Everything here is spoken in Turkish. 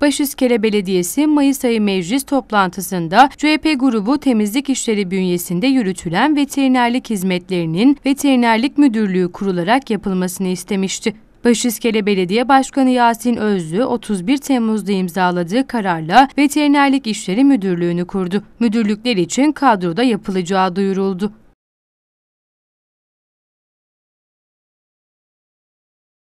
Başiskele Belediyesi Mayıs ayı meclis toplantısında CHP grubu temizlik işleri bünyesinde yürütülen veterinerlik hizmetlerinin veterinerlik müdürlüğü kurularak yapılmasını istemişti. Başiskele Belediye Başkanı Yasin Özlü 31 Temmuz'da imzaladığı kararla Veterinerlik İşleri Müdürlüğü'nü kurdu. Müdürlükler için kadroda yapılacağı duyuruldu.